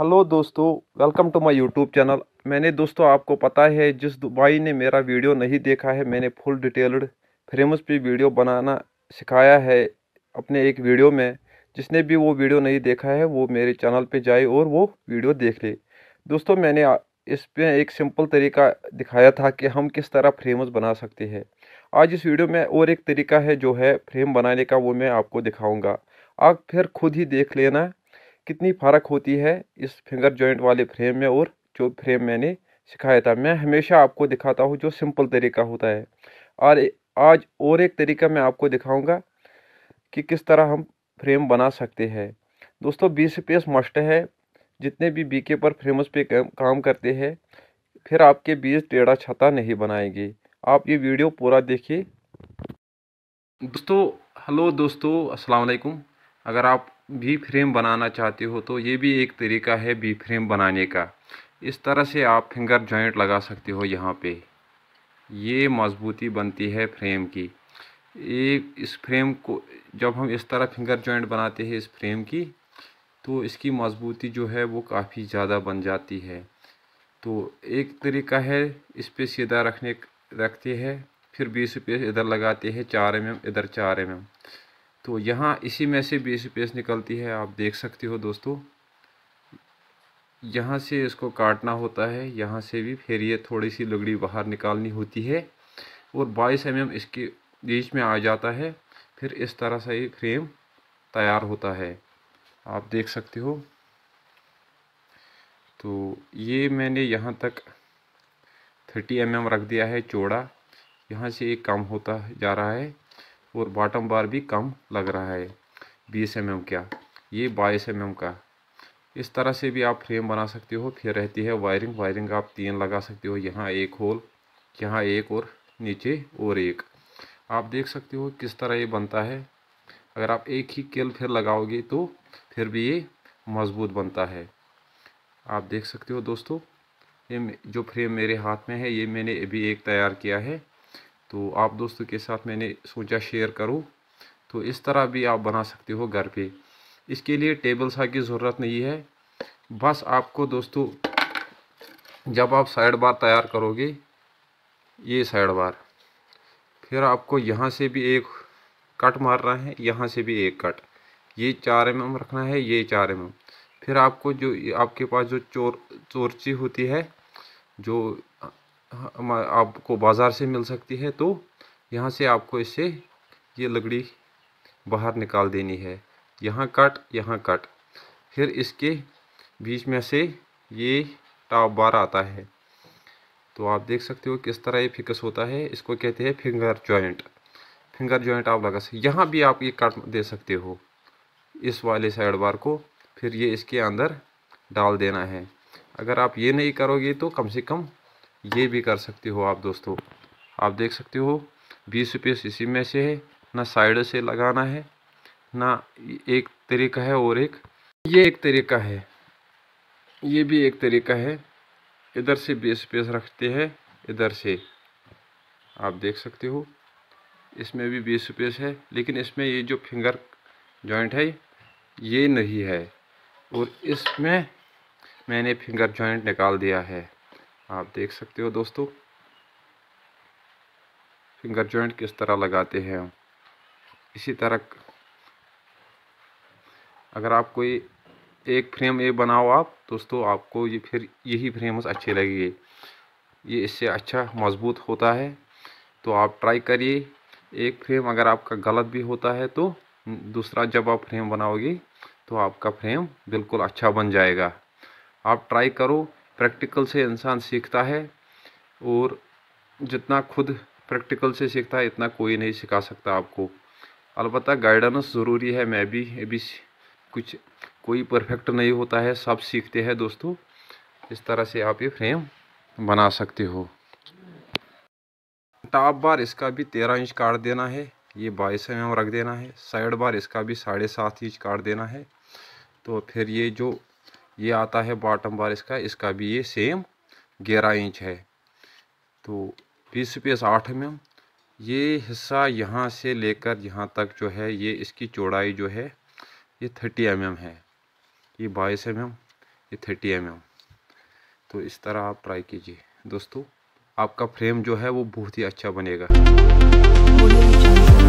hello दोस्तों welcome to my YouTube channel मैंने दोस्तों आपको पता है जिस भाई ने मेरा वीडियो नहीं देखा है मैंने फुल डिटेल्ड फ्रेम्स पे वीडियो बनाना सिखाया है अपने एक वीडियो में जिसने भी वो वीडियो नहीं देखा है वो मेरे चैनल पे जाए और वो वीडियो देख ले दोस्तों मैंने इस पर एक सिंपल तरीका दिखाया था कि हम किस तरह फ्रेम्स बना सकते हैं आज इस वीडियो में और एक तरीका है जो है फ्रेम बनाने का वो मैं आपको दिखाऊँगा आप फिर खुद ही देख लेना कितनी फ़र्क होती है इस फिंगर जॉइंट वाले फ्रेम में और जो फ्रेम मैंने सिखाया था मैं हमेशा आपको दिखाता हूँ जो सिंपल तरीका होता है और आज और एक तरीका मैं आपको दिखाऊंगा कि किस तरह हम फ्रेम बना सकते हैं दोस्तों बी स्पेस मस्ट है जितने भी बी के पर फ्रेमस पे काम करते हैं फिर आपके बीज टेढ़ा छता नहीं बनाएंगे आप ये वीडियो पूरा देखिए दोस्तों हेलो दोस्तों अस्सलाम वालेकुम अगर आप बी फ्रेम बनाना चाहते हो तो ये भी एक तरीका है बी फ्रेम बनाने का इस तरह से आप फिंगर जॉइंट लगा सकते हो यहाँ पे ये मजबूती बनती है फ्रेम की एक इस फ्रेम को जब हम इस तरह फिंगर जॉइंट बनाते हैं इस फ्रेम की तो इसकी मजबूती जो है वो काफ़ी ज़्यादा बन जाती है तो एक तरीका है इस पर सीधा रखने रखते हैं फिर बीस रुपये इधर लगाते हैं चार एम एम इधर चार एम एम तो यहाँ इसी में से बी स्पेस निकलती है आप देख सकते हो दोस्तों यहाँ से इसको काटना होता है यहाँ से भी फिर ये थोड़ी सी लगड़ी बाहर निकालनी होती है और बाईस एम mm इसके बीच में आ जाता है फिर इस तरह से ये फ्रेम तैयार होता है आप देख सकते हो तो ये मैंने यहाँ तक थर्टी एम mm रख दिया है चौड़ा यहाँ से एक कम होता जा रहा है और बॉटम बार भी कम लग रहा है बीस एम का ये बाईस एम का इस तरह से भी आप फ्रेम बना सकते हो फिर रहती है वायरिंग वायरिंग आप तीन लगा सकते हो यहाँ एक होल यहाँ एक और नीचे और एक आप देख सकते हो किस तरह ये बनता है अगर आप एक ही केल फिर लगाओगे तो फिर भी ये मज़बूत बनता है आप देख सकते हो दोस्तों ये जो फ्रेम मेरे हाथ में है ये मैंने अभी एक तैयार किया है तो आप दोस्तों के साथ मैंने सोचा शेयर करूँ तो इस तरह भी आप बना सकते हो घर पे इसके लिए टेबल सा की ज़रूरत नहीं है बस आपको दोस्तों जब आप साइड बार तैयार करोगे ये साइड बार फिर आपको यहाँ से भी एक कट मारना है यहाँ से भी एक कट ये चार एम एम रखना है ये चार एम एम फिर आपको जो आपके पास जो चोर चोरची होती है जो हाँ, आपको बाज़ार से मिल सकती है तो यहाँ से आपको इसे ये लकड़ी बाहर निकाल देनी है यहाँ कट यहाँ कट फिर इसके बीच में से ये टॉप बार आता है तो आप देख सकते हो किस तरह ये फिक्स होता है इसको कहते हैं फिंगर जॉइंट फिंगर जॉइंट आप लगा सकते यहाँ भी आप ये कट दे सकते हो इस वाले साइड बार को फिर ये इसके अंदर डाल देना है अगर आप ये नहीं करोगे तो कम से कम ये भी कर सकते हो आप दोस्तों आप देख सकते हो बीस पीस इसी में से है ना साइड से लगाना है ना एक तरीका है और एक ये एक तरीका है ये भी एक तरीका है इधर से बीस पीस रखते हैं इधर से आप देख सकते हो इसमें भी बीस पीस है लेकिन इसमें ये जो फिंगर जॉइंट है ये नहीं है और इसमें मैंने फिंगर जॉइंट निकाल दिया है आप देख सकते हो दोस्तों फिंगर जॉइंट किस तरह लगाते हैं हम इसी तरह अगर आप कोई एक फ्रेम ये बनाओ आप दोस्तों आपको ये फिर यही फ्रेम्स अच्छे लगेंगे ये इससे अच्छा मज़बूत होता है तो आप ट्राई करिए एक फ्रेम अगर आपका गलत भी होता है तो दूसरा जब आप फ्रेम बनाओगे तो आपका फ्रेम बिल्कुल अच्छा बन जाएगा आप ट्राई करो प्रैक्टिकल से इंसान सीखता है और जितना खुद प्रैक्टिकल से सीखता है इतना कोई नहीं सिखा सकता आपको अलबत् गाइडेंस ज़रूरी है मैं भी अभी कुछ कोई परफेक्ट नहीं होता है सब सीखते हैं दोस्तों इस तरह से आप ये फ्रेम बना सकते हो टॉप बार इसका भी तेरह इंच काट देना है ये बाईस एम mm रख देना है साइड बार इसका भी साढ़े सात इंच काट देना है तो फिर ये जो ये आता है बॉटम बार इसका इसका भी ये सेम ग्यारह इंच है तो बीस स्पेस आठ एम ये हिस्सा यहाँ से लेकर यहाँ तक जो है ये इसकी चौड़ाई जो है ये थर्टी एम mm है ये बाईस एम ये थर्टी एम mm तो इस तरह आप ट्राई कीजिए दोस्तों आपका फ्रेम जो है वो बहुत ही अच्छा बनेगा